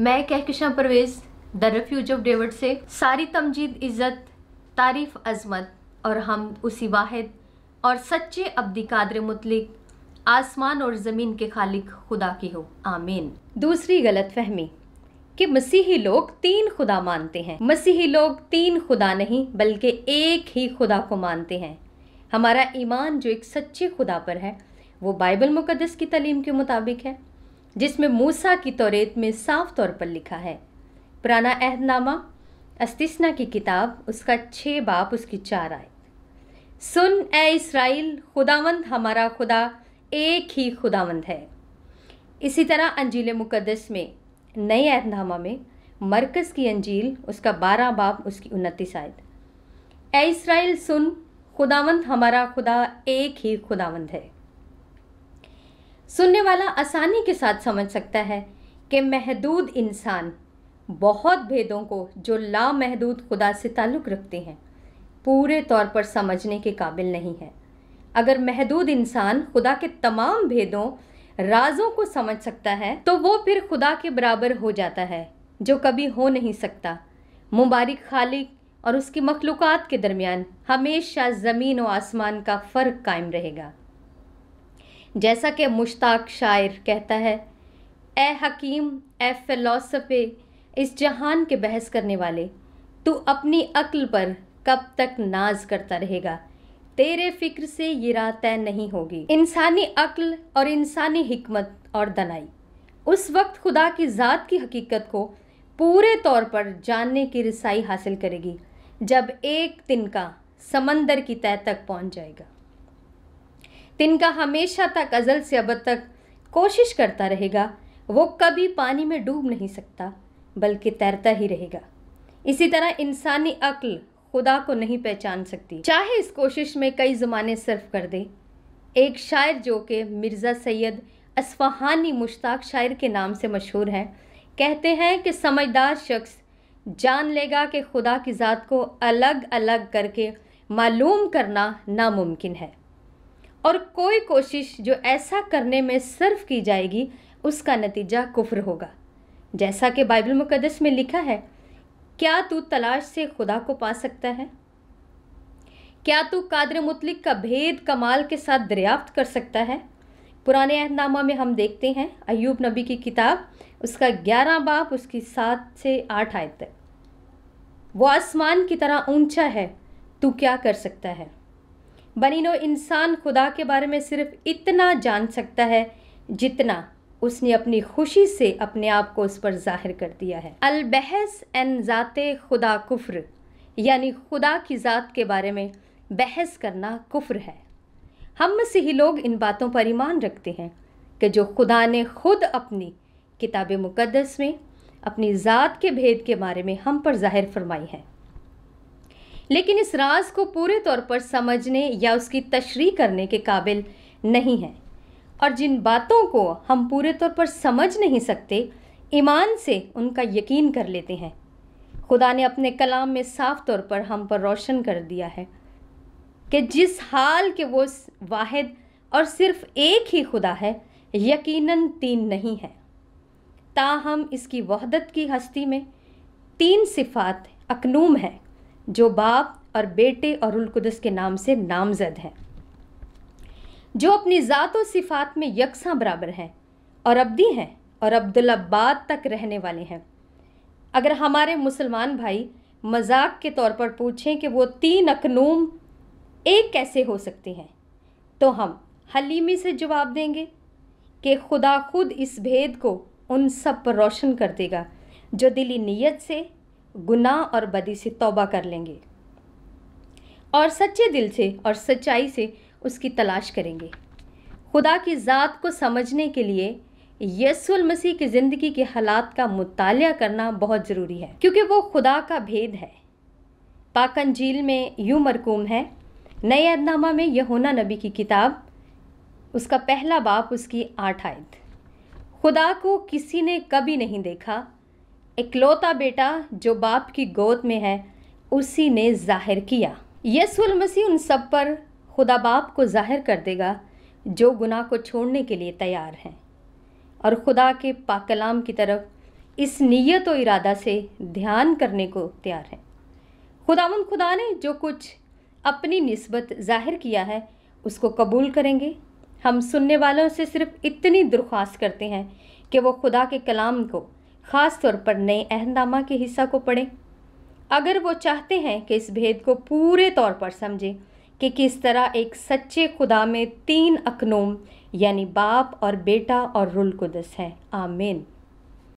मैं Kahkasha Parvez the refuge of David से सारी तमजीद इज़्ज़त तारीफ़ अजमत और हम उसी वाहिद और सच्चे अब्दी कादर मुतलिक आसमान और ज़मीन के खालिक खुदा की हो आमीन दूसरी गलत फहमी कि मसीही लोग तीन खुदा मानते हैं मसीही लोग तीन खुदा नहीं बल्कि एक ही खुदा को मानते हैं हमारा ईमान जो एक सच्चे खुदा पर है वो बाइबल मुकदस की तलीम के मुताबिक है जिसमें मूसा की तौरेत में साफ तौर पर लिखा है पुराना अहदनामा अस्तिसना की किताब उसका छः बाप उसकी चार आयत सुन ए इसराइल खुदावंद हमारा खुदा एक ही खुदावंद है इसी तरह अंजील मुकदस में नए अहदनामा में मरकज़ की अंजील उसका बारह बाप उसकी उनतीस आयत ए इसराइल सुन खुदावंद हमारा खुदा एक ही खुदावंद है सुनने वाला आसानी के साथ समझ सकता है कि महदूद इंसान बहुत भेदों को जो लामहदूद खुदा से ताल्लुक़ रखते हैं पूरे तौर पर समझने के काबिल नहीं है अगर महदूद इंसान खुदा के तमाम भेदों राजों को समझ सकता है तो वो फिर खुदा के बराबर हो जाता है जो कभी हो नहीं सकता मुबारक खालिक और उसकी मखलूक़ात के दरमियान हमेशा ज़मीन व आसमान का फ़र्क कायम रहेगा जैसा कि मुश्ताक शायर कहता है ए हकीम ए फिलोसफे इस जहान के बहस करने वाले तू अपनी अक्ल पर कब तक नाज करता रहेगा तेरे फिक्र से ये रात तय नहीं होगी इंसानी अक्ल और इंसानी हिकमत और दनाई उस वक्त खुदा की ज़ात की हकीकत को पूरे तौर पर जानने की रसाई हासिल करेगी जब एक तिनका समंदर की तय तक पहुंच जाएगा तिनका हमेशा तक अजल से अब तक कोशिश करता रहेगा वो कभी पानी में डूब नहीं सकता बल्कि तैरता ही रहेगा इसी तरह इंसानी अक्ल खुदा को नहीं पहचान सकती चाहे इस कोशिश में कई ज़माने सिर्फ कर दे एक शायर जो कि मिर्ज़ा सैयद असफहानी मुश्ताक शायर के नाम से मशहूर हैं कहते हैं कि समझदार शख्स जान लेगा कि खुदा की ज़ात को अलग अलग करके मालूम करना नामुमकिन है और कोई कोशिश जो ऐसा करने में सर्व की जाएगी उसका नतीजा कुफ्र होगा जैसा कि बाइबल मुकदस में लिखा है क्या तू तलाश से खुदा को पा सकता है क्या तू कादर मुतलिक का भेद कमाल के साथ दरियाफ्त कर सकता है पुराने अहदनामा में हम देखते हैं अयूब नबी की किताब उसका ग्यारह बाप उसकी सात से आठ आयत तक वो आसमान की तरह ऊंचा है तू क्या कर सकता है बनिनो इंसान खुदा के बारे में सिर्फ इतना जान सकता है जितना उसने अपनी खुशी से अपने आप को उस पर जाहिर कर दिया है अलबहस एन ज़ात खुदा कुफ्र यानी खुदा की ज़ात के बारे में बहस करना कुफ्र है हम में से ही लोग इन बातों पर ईमान रखते हैं कि जो खुदा ने खुद अपनी किताब मुक़दस में अपनी ज़ात के भेद के बारे में हम पर जाहिर फरमाई है लेकिन इस राज को पूरे तौर पर समझने या उसकी तशरी करने के काबिल नहीं है और जिन बातों को हम पूरे तौर पर समझ नहीं सकते ईमान से उनका यकीन कर लेते हैं खुदा ने अपने कलाम में साफ तौर पर हम पर रोशन कर दिया है कि जिस हाल के वो वाहिद और सिर्फ़ एक ही खुदा है यकीनन तीन नहीं है ताहम इसकी वहदत की हस्ती में तीन सिफात अकनूम है जो बाप और बेटे और उलकुदस के नाम से नामजद हैं जो अपनी ज़ात और सिफात में यकसा बराबर हैं और अब्दी हैं और अब्दुल्बाद तक रहने वाले हैं अगर हमारे मुसलमान भाई मजाक के तौर पर पूछें कि वो तीन अकनूम एक कैसे हो सकते हैं तो हम हलीमी से जवाब देंगे कि खुदा खुद इस भेद को उन सब पर रोशन कर देगा जो दिली नीयत से गुनाह और बदी से तौबा कर लेंगे और सच्चे दिल से और सच्चाई से उसकी तलाश करेंगे खुदा की ज़ात को समझने के लिए यसुल मसीह की ज़िंदगी के हालात का मुताल करना बहुत ज़रूरी है क्योंकि वो खुदा का भेद है पाकन झील में यूँ मरकूम है नए अदनामा में यहोना नबी की किताब उसका पहला बाप उसकी आठ आयत खुदा को किसी ने कभी नहीं देखा इकलौता बेटा जो बाप की गोद में है उसी ने जाहिर किया यसुल मसीह उन सब पर खुदा बाप को जाहिर कर देगा जो गुनाह को छोड़ने के लिए तैयार हैं और खुदा के पाकलाम की तरफ इस नीयत और इरादा से ध्यान करने को तैयार हैं खुदावन खुदा ने जो कुछ अपनी नस्बत जाहिर किया है उसको कबूल करेंगे हम सुनने वालों से सिर्फ इतनी दरख्वास्त करते हैं कि वो खुदा के कलाम को ख़ास तौर पर नए अहमदामा के हिस्सा को पढ़ें अगर वो चाहते हैं कि इस भेद को पूरे तौर पर समझें कि किस तरह एक सच्चे खुदा में तीन अकनोम यानी बाप और बेटा और रुल कुदस आमेन